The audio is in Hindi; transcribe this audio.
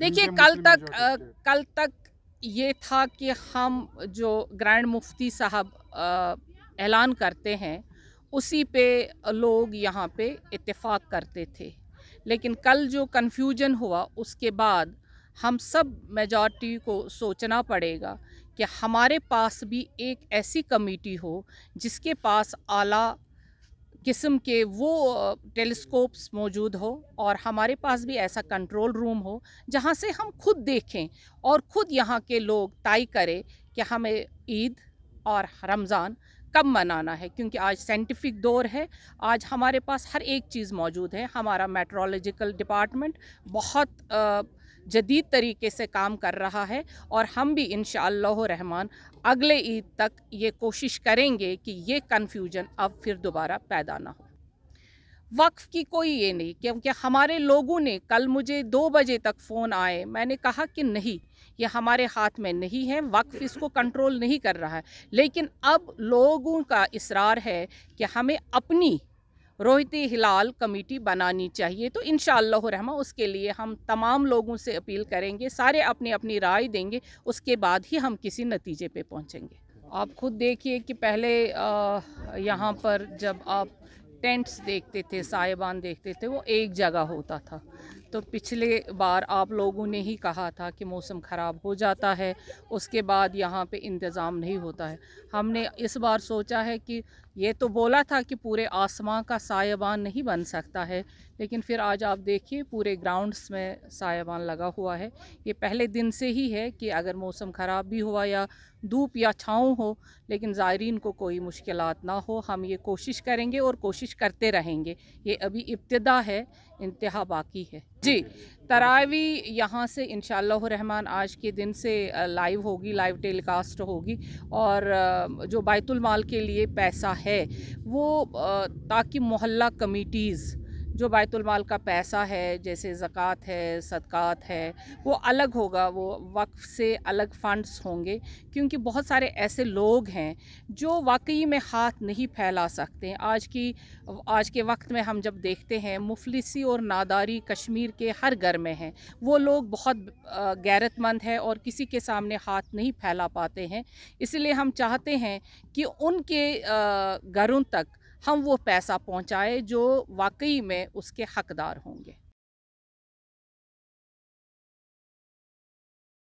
देखिए कल तक कल तक ये था कि हम जो ग्रैंड मुफ्ती साहब ऐलान करते हैं उसी पे लोग यहाँ पे इत्तेफाक करते थे लेकिन कल जो कन्फ्यूजन हुआ उसके बाद हम सब मेजॉरिटी को सोचना पड़ेगा कि हमारे पास भी एक ऐसी कमेटी हो जिसके पास आला किस्म के वो टेलीस्कोप्स मौजूद हो और हमारे पास भी ऐसा कंट्रोल रूम हो जहाँ से हम खुद देखें और ख़ुद यहाँ के लोग तय करें कि हमें ईद और रमज़ान कब मनाना है क्योंकि आज साइंटिफिक दौर है आज हमारे पास हर एक चीज़ मौजूद है हमारा मेट्रोलॉजिकल डिपार्टमेंट बहुत आ, जदीद तरीके से काम कर रहा है और हम भी इन रहमान अगले ईद तक ये कोशिश करेंगे कि ये कन्फ्यूजन अब फिर दोबारा पैदा ना हो वक्फ़ की कोई ये नहीं क्योंकि हमारे लोगों ने कल मुझे दो बजे तक फ़ोन आए मैंने कहा कि नहीं ये हमारे हाथ में नहीं है वक्फ इसको कंट्रोल नहीं कर रहा है लेकिन अब लोगों का इसरार है कि हमें अपनी रोहिती हिलाल कमेटी बनानी चाहिए तो इन रहमा उसके लिए हम तमाम लोगों से अपील करेंगे सारे अपनी अपनी राय देंगे उसके बाद ही हम किसी नतीजे पे पहुंचेंगे आप खुद देखिए कि पहले यहाँ पर जब आप टेंट्स देखते थे साहिबान देखते थे वो एक जगह होता था तो पिछले बार आप लोगों ने ही कहा था कि मौसम ख़राब हो जाता है उसके बाद यहाँ पे इंतज़ाम नहीं होता है हमने इस बार सोचा है कि ये तो बोला था कि पूरे आसमां का सायबान नहीं बन सकता है लेकिन फिर आज आप देखिए पूरे ग्राउंड्स में सायबान लगा हुआ है ये पहले दिन से ही है कि अगर मौसम ख़राब भी हुआ या धूप या छाँव हो लेकिन ज़ायरीन को कोई मुश्किल ना हो हम ये कोशिश करेंगे और कोशिश करते रहेंगे ये अभी इब्तदा है इंतहा बाकी है जी तरावी यहाँ से इन रहमान आज के दिन से लाइव होगी लाइव टेलीकास्ट होगी और जो बैतुलमाल के लिए पैसा है वो ताकि मोहल्ला कमिटीज़ जो बैतुलमाल का पैसा है जैसे ज़क़़त है सदक़ात है वो अलग होगा वो वक्फ से अलग फ़ंड्स होंगे क्योंकि बहुत सारे ऐसे लोग हैं जो वाकई में हाथ नहीं फैला सकते आज की आज के वक्त में हम जब देखते हैं मुफलिसी और नादारी कश्मीर के हर घर में है वो लोग बहुत गैरतमंद है और किसी के सामने हाथ नहीं फैला पाते हैं इसलिए हम चाहते हैं कि उनके घरों तक हम वो पैसा पहुंचाए जो वाकई में उसके हकदार होंगे